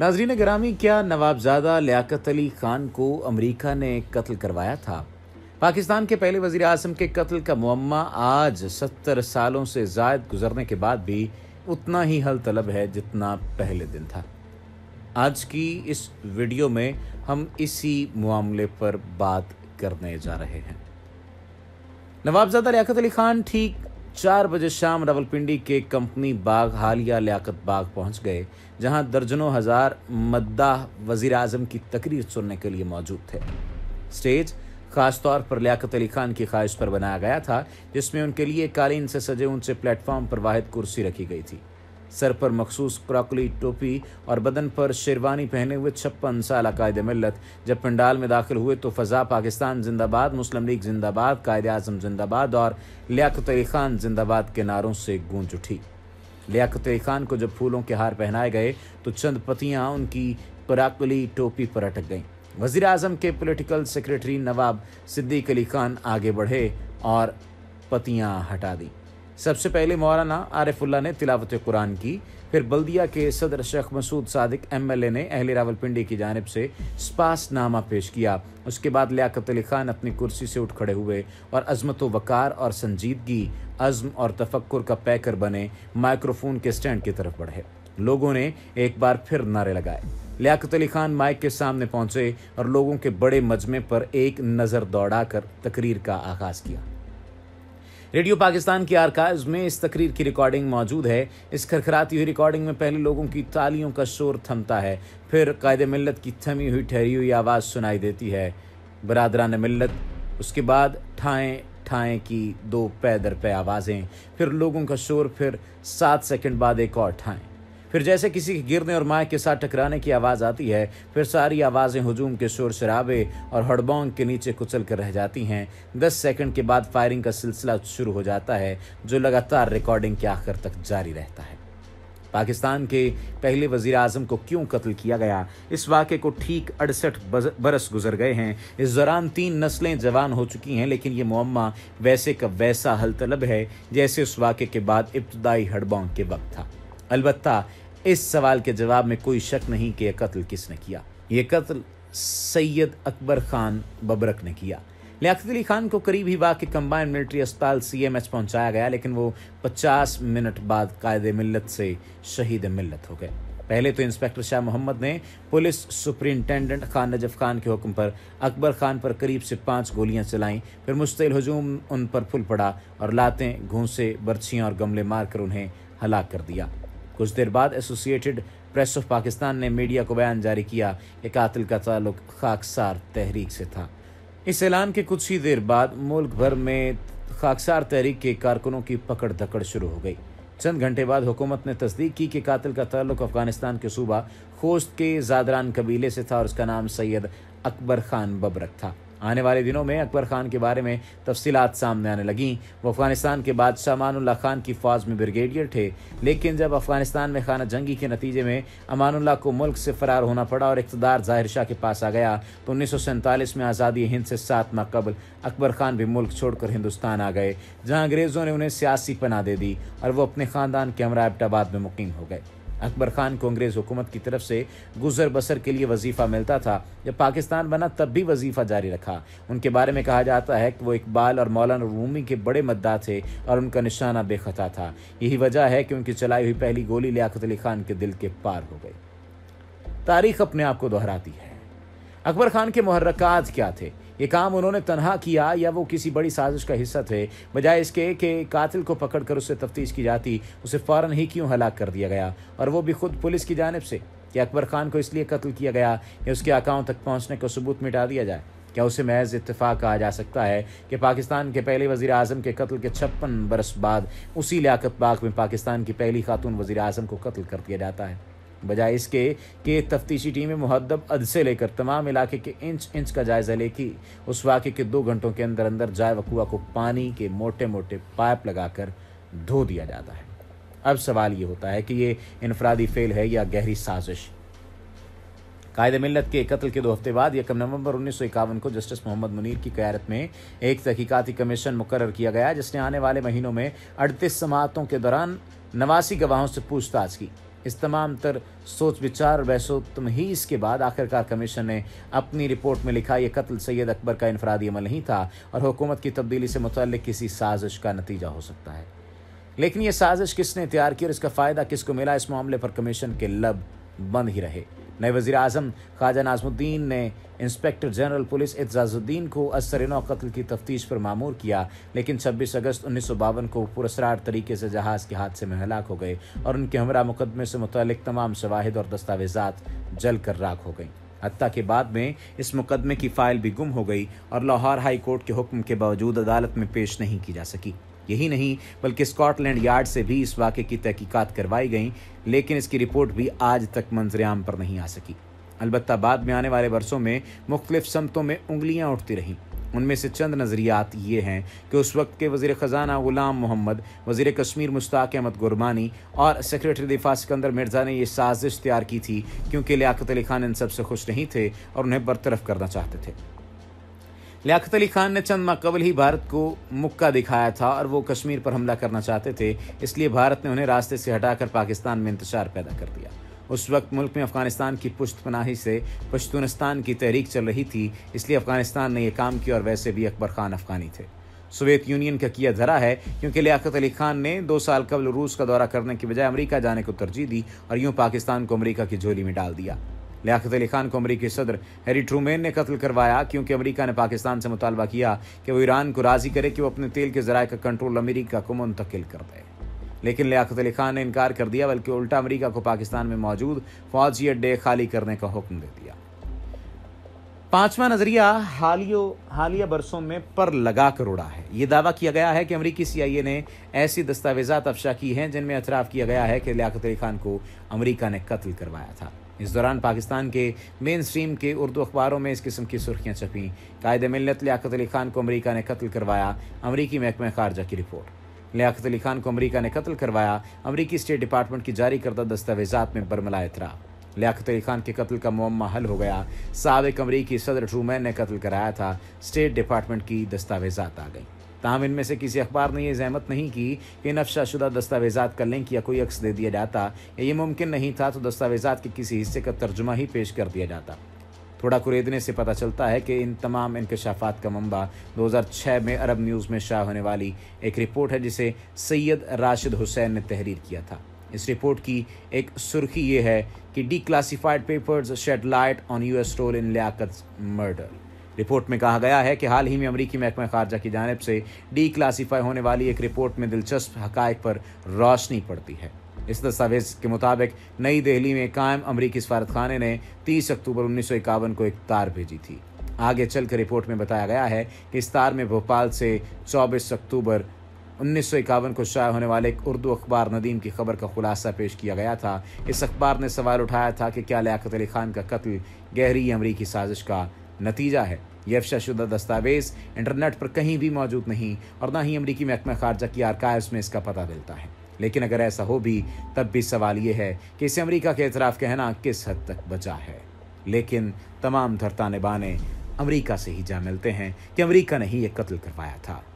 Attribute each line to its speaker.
Speaker 1: नाजरीन ग्रामी क्या नवाबजादा लियाकत अली खान को अमरीका ने कत्ल करवाया था पाकिस्तान के पहले वजीर अजम के कत्ल का मम्मा आज सत्तर सालों से जायद गुजरने के बाद भी उतना ही हल तलब है जितना पहले दिन था आज की इस वीडियो में हम इसी मामले पर बात करने जा रहे हैं नवाबजादा लियाकत अली खान ठीक चार बजे शाम रावलपिंडी के कंपनी बाग हालिया लियाकत बाग पहुंच गए जहां दर्जनों हज़ार मद्दा वजीर अजम की तकरीर सुनने के लिए मौजूद थे स्टेज ख़ास तौर पर लियाकत अली खान की ख्वाहिश पर बनाया गया था जिसमें उनके लिए कालीन से सजे ऊंचे प्लेटफॉर्म पर वाहिद कुर्सी रखी गई थी सर पर मखसूस क्रॉकली टोपी और बदन पर शेरवानी पहने हुए छप्पन साल कायद मिलत जब पंडाल में दाखिल हुए तो फजा पाकिस्तान जिंदाबाद मुस्लिम लीग जिंदाबाद कायद अजम जिंदाबाद और लियात अली खान जिंदाबाद के नारों से गूंज उठी लियात अली खान को जब फूलों के हार पहनाए गए तो चंद पतियाँ उनकी क्रॉकली टोपी पर अटक गईं वजीर अजम के पोलिटिकल सेक्रेटरी नवाब सिद्दीक अली खान आगे बढ़े और पतियाँ हटा दीं सबसे पहले मौलाना आरिफुल्ला ने तिलावत कुरान की फिर बल्दिया के सदर शेख मसूद सादिक एमएलए ने अहले रावलपिंडी की जानब से स्पास नामा पेश किया उसके बाद लियाकत अली खान अपनी कुर्सी से उठ खड़े हुए और अजमत वक़ार और संजीदगी अज़म और तफक्र का पैकर बने माइक्रोफोन के स्टैंड की तरफ बढ़े लोगों ने एक बार फिर नारे लगाए लियाकत अली खान माइक के सामने पहुंचे और लोगों के बड़े मजमे पर एक नज़र दौड़ाकर तकरीर का आगाज़ किया रेडियो पाकिस्तान की आरकाइव्स में इस तकरीर की रिकॉर्डिंग मौजूद है इस खरखराती हुई रिकॉर्डिंग में पहले लोगों की तालियों का शोर थमता है फिर कायद मिलत की थमी हुई ठहरी हुई आवाज़ सुनाई देती है बरदरान मिलत उसके बाद ठाएँ ठाएँ की दो पैदर पे आवाज़ें फिर लोगों का शोर फिर सात सेकंड बाद एक और ठाएँ फिर जैसे किसी के गिरने और माए के साथ टकराने की आवाज़ आती है फिर सारी आवाज़ें हजूम के शोर शराबे और हड़बोंग के नीचे कुचल कर रह जाती हैं दस सेकंड के बाद फायरिंग का सिलसिला शुरू हो जाता है जो लगातार रिकॉर्डिंग के आखिर तक जारी रहता है पाकिस्तान के पहले वजीर आजम को क्यों कत्ल किया गया इस वाक़े को ठीक अड़सठ बरस गुजर गए हैं इस दौरान तीन नस्लें जवान हो चुकी हैं लेकिन ये मम्मा वैसे का वैसा हल तलब है जैसे उस वाक़े के बाद इब्तदाई हड़बोंग के वक्त था अलबत् इस सवाल के जवाब में कोई शक नहीं कि यह कत्ल किसने किया ये कत्ल सैयद अकबर खान बबरक ने किया लियाकत अली खान को करीब ही वाक के कम्बाइंड मिलिट्री अस्पताल सी एम एच पहुँचाया गया लेकिन वो पचास मिनट बाद कायद मिलत से शहीद मिलत हो गए पहले तो इंस्पेक्टर शाह मोहम्मद ने पुलिस सुपरिंटेंडेंट खान नजफ खान के हुक्म पर अकबर खान पर करीब से पांच गोलियां चलाईं फिर मुश्तिल हजूम उन पर फुल पड़ा और लातें घूसे बर्छियाँ और गमले मारकर उन्हें हलाक कर दिया कुछ देर बाद एसोसिएटेड प्रेस ऑफ पाकिस्तान ने मीडिया को बयान जारी किया कि कातिल का ताल्लुक खाकसार तहरीक से था इस ऐलान के कुछ ही देर बाद मुल्क भर में खाकसार तहरीक के कारकुनों की पकड़ धकड़ शुरू हो गई चंद घंटे बाद हुकूमत ने तस्दीक की कि कातिल का ताल्लुक अफगानिस्तान के सूबा खोस्त के जादरान कबीले से था और उसका नाम सैयद अकबर खान बबरक था आने वाले दिनों में अकबर खान के बारे में तफसीत सामने आने लगीं वो अफगानिस्तान के बादशाह अमानुल्ला खान की फौज में ब्रिगेडियर थे लेकिन जब अफगानिस्तान में खाना जंगी के नतीजे में अमानुल्ला को मुल्क से फरार होना पड़ा और इकतदार जाहिर शाह के पास आ गया तो उन्नीस में आज़ादी हिंद से सात माह कबल अकबर खान भी मुल्क छोड़कर हिंदुस्तान आ गए जहाँ अंग्रेज़ों ने उन्हें सियासी पना दे दी और वह अपने ख़ानदान के अमरा में मुकम हो गए अकबर खान को अंग्रेज़ हुकूमत की तरफ से गुजर बसर के लिए वजीफ़ा मिलता था जब पाकिस्तान बना तब भी वजीफ़ा जारी रखा उनके बारे में कहा जाता है कि वो इकबाल और मौलाना रूमी के बड़े मद्दा थे और उनका निशाना बेखता था यही वजह है कि उनकी चलाई हुई पहली गोली लियाकत अली खान के दिल के पार हो गई तारीख अपने आप को दोहराती है अकबर खान के मुहर्रकात क्या थे ये काम उन्होंने तनहा किया या वो किसी बड़ी साजिश का हिस्सा थे बजाय इसके कि कातिल को पकड़कर उससे तफ्तीश की जाती उसे फ़ौरन ही क्यों हलाक कर दिया गया और वो भी खुद पुलिस की जानब से कि अकबर खान को इसलिए कत्ल किया गया कि उसके अकाउंट तक पहुँचने का सबूत मिटा दिया जाए क्या उसे महज इतफाक़ कहा जा सकता है कि पाकिस्तान के पहले वजी अजम के कत्ल के छप्पन बरस बाद उसी लियाकत बाग में पाकिस्तान की पहली खातून वजी अजम को कत्ल कर दिया जाता है बजाय इसके कि तफ्तीशी टीमें मुहदब अद से लेकर तमाम इलाके के इंच इंच का जायजा लेकी उस वाक़े के दो घंटों के अंदर अंदर जाय वकुआ को पानी के मोटे मोटे पाइप लगाकर धो दिया जाता है अब सवाल ये होता है कि ये इनफरादी फेल है या गहरी साजिश कायद मिलत के कत्ल के दो हफ्ते बाद यकम नवंबर उन्नीस को जस्टिस मोहम्मद मुनीर की क्यारत में एक तहकीकती कमीशन मुकर किया गया जिसने आने वाले महीनों में अड़तीस समातों के दौरान नवासी गवाहों से पूछताछ की इस तमाम तर सोच विचार वैसो तुम ही इसके बाद आखिरकार कमीशन ने अपनी रिपोर्ट में लिखा यह कत्ल सैयद अकबर का इनफरादी अमल नहीं था और हुकूमत की तब्दीली से मुतल किसी साजिश का नतीजा हो सकता है लेकिन यह साजिश किसने तैयार की और इसका फ़ायदा किसको मिला इस मामले पर कमीशन के लब बंद ही रहे नए वजीर अजम ख्वाजा नाजमुद्दीन ने इंस्पेक्टर जनरल पुलिस एजाजुद्दीन को असरना कत्ल की तफ्तीश पर मामूर किया लेकिन 26 अगस्त उन्नीस को पुरसरार तरीके से जहाज़ के हादसे में हलाक हो गए और उनके हमरा मुकदमे से मुतल तमाम शवाहद और दस्तावेजा जल कर राख हो गई हती के बाद में इस मुकदमे की फ़ाइल भी गुम हो गई और लाहौर हाई कोर्ट के हुक्म के बावजूद अदालत में पेश नहीं की जा सकी यही नहीं बल्कि स्कॉटलैंड यार्ड से भी इस वाक़े की तहक़ीक़त करवाई गई लेकिन इसकी रिपोर्ट भी आज तक मंजरेआम पर नहीं आ सकी अलबत् बाद में आने वाले वर्षों में मुख्तलिफ समतों में उंगलियाँ उठती रहीं उनमें से चंद नज़रियात ये हैं कि उस वक्त के वजीर ख़जाना ग़ुलाम मोहम्मद वजीर कश्मीर मुश्ताक अहमद गुरबानी और सेक्रेटरी दिफा सिकंदर मिर्ज़ा ने यह साजिश तैयार की थी क्योंकि लियाकत अली खान इन सबसे खुश नहीं थे और उन्हें बरतरफ करना चाहते थे लियाकत अली खान ने चंद माह कबल ही भारत को मुक्का दिखाया था और वो कश्मीर पर हमला करना चाहते थे इसलिए भारत ने उन्हें रास्ते से हटाकर पाकिस्तान में इंतजार पैदा कर दिया उस वक्त मुल्क में अफगानिस्तान की पुश्त पनाही से पश्तूनिस्तान की तहरीक चल रही थी इसलिए अफगानिस्तान ने यह काम किया और वैसे भी अकबर खान अफगानी थे सोवियत यूनियन का किया धरा है क्योंकि लियाकत अली खान ने दो साल कबल रूस का दौरा करने के बजाय अमरीका जाने को तरजीह दी और यूं पाकिस्तान को अमरीका की झोली में डाल दिया लियात अली खान को अमरीकी सदर हैरी ट्रूमेन ने कत्ल करवाया क्योंकि अमरीका ने पाकिस्तान से मुतालबा किया कि वो ईरान को राज़ी करे कि वो अपने तेल के जराये का कंट्रोल अमरीका को मुंतकिल कर दे लेकिन लियात अली खान ने इनकार कर दिया बल्कि उल्टा अमरीका को पाकिस्तान में मौजूद फौजी अड्डे खाली करने का हुक्म दे दिया पांचवा नजरिया हालियो हालिया बरसों में पर लगा कर उड़ा है यह दावा किया गया है कि अमरीकी सीआईए ने ऐसी दस्तावेजात अफशा की हैं जिनमें एतराफ़ किया गया है कि लियात अली खान को अमरीका ने कत्ल करवाया था इस दौरान पाकिस्तान के मेन स्ट्रीम के उर्दू अखबारों में इस किस्म की सुर्खियाँ छपीं कायद मिलत लियाकत अली खान को अमरीका ने कत्ल करवाया अमरीकी महकमे खारजा की रिपोर्ट लियाकत अली खान को अमरीका ने कत्ल करवाया अमरीकी स्टेट डिपार्टमेंट की जारी करदा दस्तावेजात में बरमला इतरा लियाकत अली खान के कत्ल का मम्मा हल हो गया सबक अमरीकी सदर ट्रूमैन ने कत्ल कराया था स्टेट डिपार्टमेंट की दस्तावेजात आ गई तहम इनमें से किसी अखबार ने यह जहमत नहीं की कि नफ्शाशुदा दस्तावेजात का लिंक या कोई अक्स दे दिया जाता या ये मुमकिन नहीं था तो दस्तावेजा के किसी हिस्से का तर्जुमा ही पेश कर दिया जाता थोड़ा कुरेदने से पता चलता है कि इन तमाम इनकशाफात का मंबा 2006 में अरब न्यूज़ में शाह होने वाली एक रिपोर्ट है जिसे सैयद राशिद हुसैन ने तहरीर किया था इस रिपोर्ट की एक सुर्खी ये है कि declassified papers shed light on U S role in Liaquat murder report में कहा गया है कि हाल ही में अमरीकी महकमा खारजा की जानब से डी क्लासीफाई होने वाली एक रिपोर्ट में दिलचस्प हक़ पर रोशनी पड़ती है इस दस्तावेज के मुताबिक नई दिल्ली में कायम अमरीकी सफारतखाने ने 30 अक्टूबर उन्नीस को एक तार भेजी थी आगे चलकर रिपोर्ट में बताया गया है कि इस तार में भोपाल से 24 अक्टूबर उन्नीस को शाया होने वाले एक उर्दू अखबार नदीम की खबर का खुलासा पेश किया गया था इस अखबार ने सवाल उठाया था कि क्या लियात अली खान का कत्ल गहरी अमरीकी साजिश का नतीजा है यह दस्तावेज़ इंटरनेट पर कहीं भी मौजूद नहीं और ना ही अमरीकी महकमा खारजा की आरकाइव में इसका पता मिलता है लेकिन अगर ऐसा हो भी तब भी सवाल यह है कि इसे अमरीका के एतराफ़ कहना किस हद तक बचा है लेकिन तमाम धरता बाने अमरीका से ही जा मिलते हैं कि अमरीका ने ही यह कत्ल करवाया था